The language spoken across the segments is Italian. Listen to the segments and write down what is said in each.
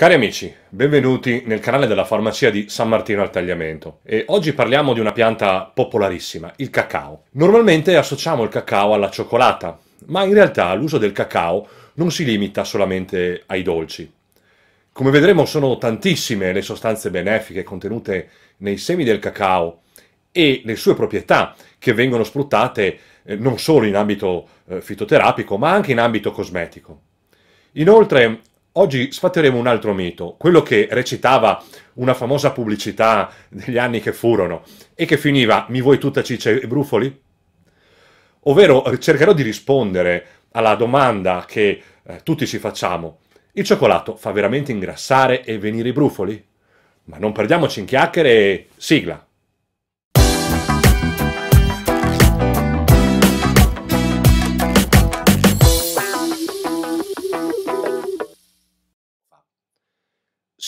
Cari amici, benvenuti nel canale della farmacia di San Martino al Tagliamento e oggi parliamo di una pianta popolarissima, il cacao. Normalmente associamo il cacao alla cioccolata, ma in realtà l'uso del cacao non si limita solamente ai dolci. Come vedremo sono tantissime le sostanze benefiche contenute nei semi del cacao e le sue proprietà che vengono sfruttate eh, non solo in ambito eh, fitoterapico ma anche in ambito cosmetico. Inoltre Oggi sfatteremo un altro mito, quello che recitava una famosa pubblicità degli anni che furono e che finiva Mi vuoi tutta ciccia e brufoli? Ovvero eh, cercherò di rispondere alla domanda che eh, tutti ci facciamo. Il cioccolato fa veramente ingrassare e venire i brufoli? Ma non perdiamoci in chiacchiere e sigla!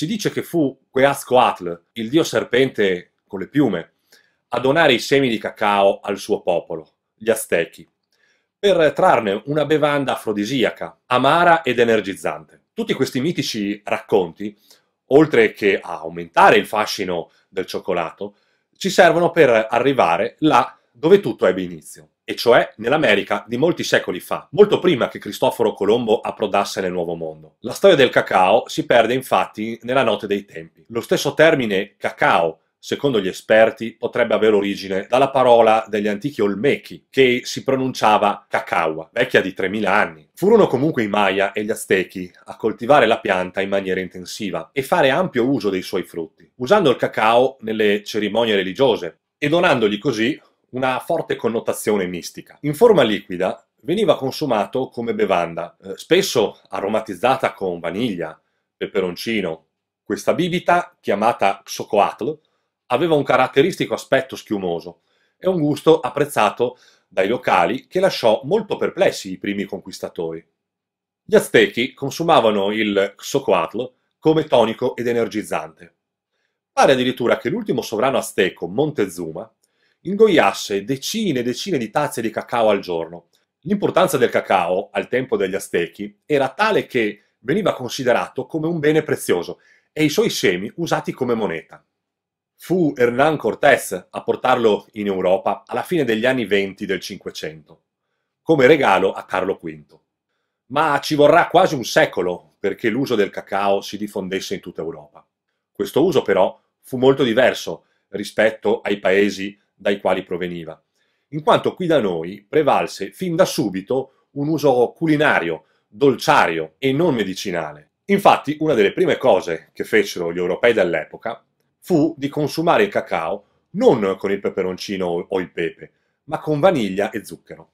Si dice che fu Queazcoatl, il dio serpente con le piume, a donare i semi di cacao al suo popolo, gli Aztechi, per trarne una bevanda afrodisiaca, amara ed energizzante. Tutti questi mitici racconti, oltre che a aumentare il fascino del cioccolato, ci servono per arrivare là dove tutto ebbe inizio, e cioè nell'America di molti secoli fa, molto prima che Cristoforo Colombo approdasse nel Nuovo Mondo. La storia del cacao si perde infatti nella notte dei tempi. Lo stesso termine cacao secondo gli esperti, potrebbe avere origine dalla parola degli antichi Olmechi, che si pronunciava cacaua, vecchia di 3000 anni. Furono comunque i Maya e gli Aztechi a coltivare la pianta in maniera intensiva e fare ampio uso dei suoi frutti, usando il cacao nelle cerimonie religiose e donandogli così una forte connotazione mistica. In forma liquida veniva consumato come bevanda, eh, spesso aromatizzata con vaniglia, peperoncino. Questa bibita, chiamata xocoatl, aveva un caratteristico aspetto schiumoso e un gusto apprezzato dai locali che lasciò molto perplessi i primi conquistatori. Gli aztechi consumavano il xocoatl come tonico ed energizzante. Pare addirittura che l'ultimo sovrano azteco, Montezuma, ingoiasse decine e decine di tazze di cacao al giorno. L'importanza del cacao, al tempo degli Aztechi, era tale che veniva considerato come un bene prezioso e i suoi semi usati come moneta. Fu Hernán Cortés a portarlo in Europa alla fine degli anni 20 del Cinquecento, come regalo a Carlo V. Ma ci vorrà quasi un secolo perché l'uso del cacao si diffondesse in tutta Europa. Questo uso però fu molto diverso rispetto ai paesi dai quali proveniva, in quanto qui da noi prevalse fin da subito un uso culinario, dolciario e non medicinale. Infatti una delle prime cose che fecero gli europei dell'epoca fu di consumare il cacao non con il peperoncino o il pepe, ma con vaniglia e zucchero.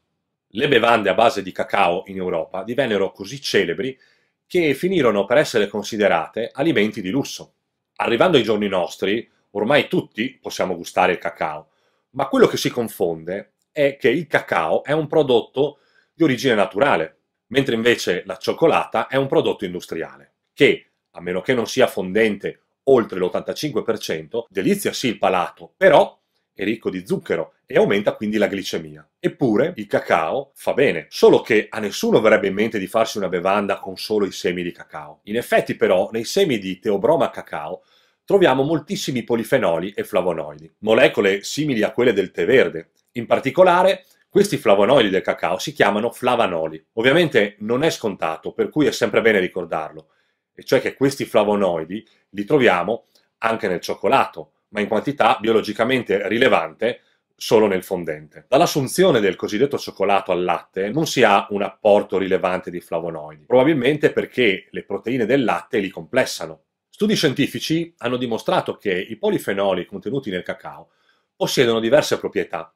Le bevande a base di cacao in Europa divennero così celebri che finirono per essere considerate alimenti di lusso. Arrivando ai giorni nostri, ormai tutti possiamo gustare il cacao, ma quello che si confonde è che il cacao è un prodotto di origine naturale, mentre invece la cioccolata è un prodotto industriale, che, a meno che non sia fondente oltre l'85%, delizia sì il palato, però è ricco di zucchero e aumenta quindi la glicemia. Eppure il cacao fa bene, solo che a nessuno verrebbe in mente di farsi una bevanda con solo i semi di cacao. In effetti però nei semi di Teobroma cacao troviamo moltissimi polifenoli e flavonoidi, molecole simili a quelle del tè verde. In particolare, questi flavonoidi del cacao si chiamano flavanoli. Ovviamente non è scontato, per cui è sempre bene ricordarlo, e cioè che questi flavonoidi li troviamo anche nel cioccolato, ma in quantità biologicamente rilevante solo nel fondente. Dall'assunzione del cosiddetto cioccolato al latte non si ha un apporto rilevante di flavonoidi, probabilmente perché le proteine del latte li complessano. Studi scientifici hanno dimostrato che i polifenoli contenuti nel cacao possiedono diverse proprietà.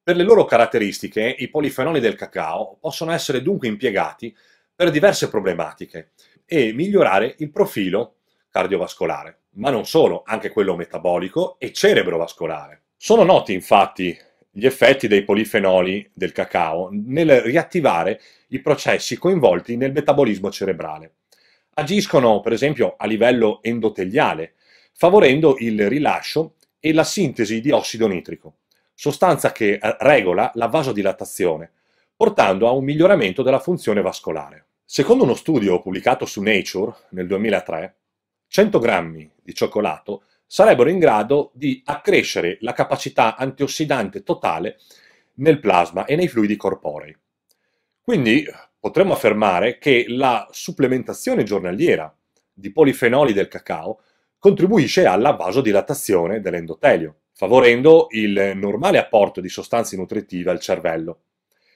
Per le loro caratteristiche, i polifenoli del cacao possono essere dunque impiegati per diverse problematiche e migliorare il profilo cardiovascolare, ma non solo, anche quello metabolico e cerebrovascolare. Sono noti infatti gli effetti dei polifenoli del cacao nel riattivare i processi coinvolti nel metabolismo cerebrale agiscono per esempio a livello endoteliale, favorendo il rilascio e la sintesi di ossido nitrico, sostanza che eh, regola la vasodilatazione, portando a un miglioramento della funzione vascolare. Secondo uno studio pubblicato su Nature nel 2003, 100 grammi di cioccolato sarebbero in grado di accrescere la capacità antiossidante totale nel plasma e nei fluidi corporei. Quindi potremmo affermare che la supplementazione giornaliera di polifenoli del cacao contribuisce alla vasodilatazione dell'endotelio, favorendo il normale apporto di sostanze nutritive al cervello.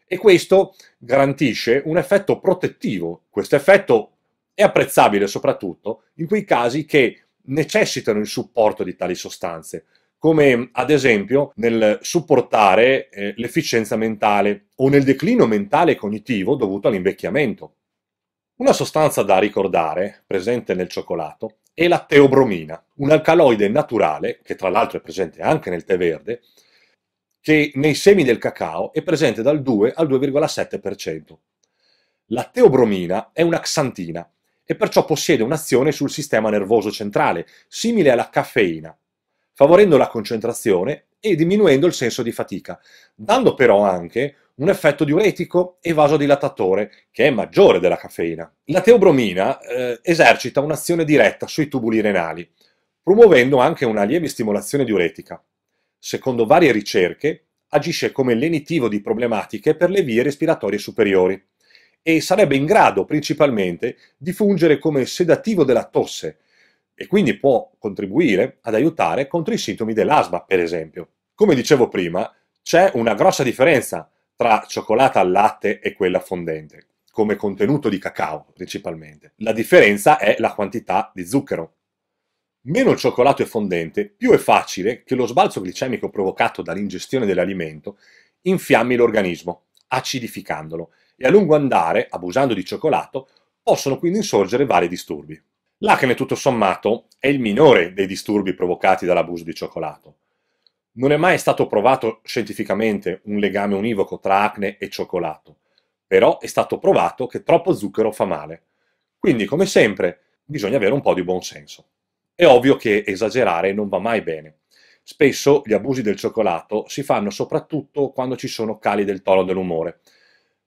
E questo garantisce un effetto protettivo. Questo effetto è apprezzabile soprattutto in quei casi che necessitano il supporto di tali sostanze, come ad esempio nel supportare eh, l'efficienza mentale o nel declino mentale e cognitivo dovuto all'invecchiamento. Una sostanza da ricordare, presente nel cioccolato, è la teobromina, un alcaloide naturale, che tra l'altro è presente anche nel tè verde, che nei semi del cacao è presente dal 2 al 2,7%. La teobromina è una xantina e perciò possiede un'azione sul sistema nervoso centrale, simile alla caffeina, favorendo la concentrazione e diminuendo il senso di fatica, dando però anche un effetto diuretico e vasodilatatore che è maggiore della caffeina. La teobromina eh, esercita un'azione diretta sui tubuli renali, promuovendo anche una lieve stimolazione diuretica. Secondo varie ricerche, agisce come lenitivo di problematiche per le vie respiratorie superiori e sarebbe in grado principalmente di fungere come sedativo della tosse e quindi può contribuire ad aiutare contro i sintomi dell'asma, per esempio. Come dicevo prima, c'è una grossa differenza tra cioccolata al latte e quella fondente, come contenuto di cacao principalmente. La differenza è la quantità di zucchero. Meno il cioccolato è fondente, più è facile che lo sbalzo glicemico provocato dall'ingestione dell'alimento infiammi l'organismo, acidificandolo, e a lungo andare, abusando di cioccolato, possono quindi insorgere vari disturbi. L'acne, tutto sommato, è il minore dei disturbi provocati dall'abuso di cioccolato. Non è mai stato provato scientificamente un legame univoco tra acne e cioccolato, però è stato provato che troppo zucchero fa male. Quindi, come sempre, bisogna avere un po' di buon senso. È ovvio che esagerare non va mai bene. Spesso gli abusi del cioccolato si fanno soprattutto quando ci sono cali del tono dell'umore,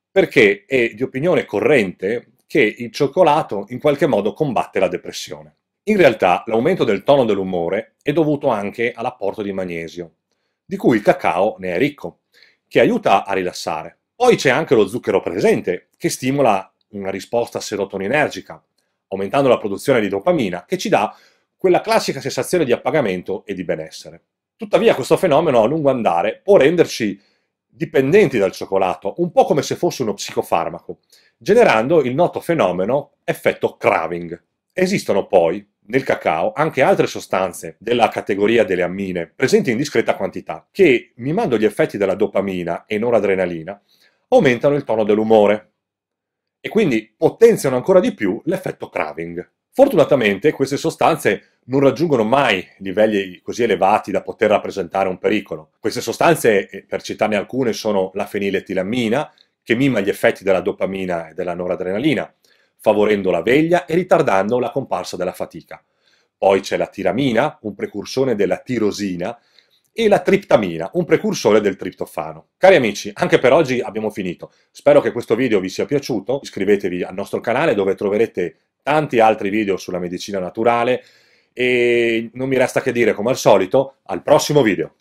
perché è di opinione corrente che il cioccolato in qualche modo combatte la depressione. In realtà l'aumento del tono dell'umore è dovuto anche all'apporto di magnesio, di cui il cacao ne è ricco, che aiuta a rilassare. Poi c'è anche lo zucchero presente, che stimola una risposta serotoninergica, aumentando la produzione di dopamina, che ci dà quella classica sensazione di appagamento e di benessere. Tuttavia questo fenomeno a lungo andare può renderci dipendenti dal cioccolato, un po' come se fosse uno psicofarmaco, generando il noto fenomeno effetto craving. Esistono poi nel cacao anche altre sostanze della categoria delle ammine, presenti in discreta quantità, che, mimando gli effetti della dopamina e noradrenalina, aumentano il tono dell'umore e quindi potenziano ancora di più l'effetto craving. Fortunatamente queste sostanze non raggiungono mai livelli così elevati da poter rappresentare un pericolo. Queste sostanze, eh, per citarne alcune, sono la feniletilammina, che mima gli effetti della dopamina e della noradrenalina, favorendo la veglia e ritardando la comparsa della fatica. Poi c'è la tiramina, un precursore della tirosina, e la triptamina, un precursore del triptofano. Cari amici, anche per oggi abbiamo finito. Spero che questo video vi sia piaciuto. Iscrivetevi al nostro canale dove troverete tanti altri video sulla medicina naturale e non mi resta che dire, come al solito, al prossimo video.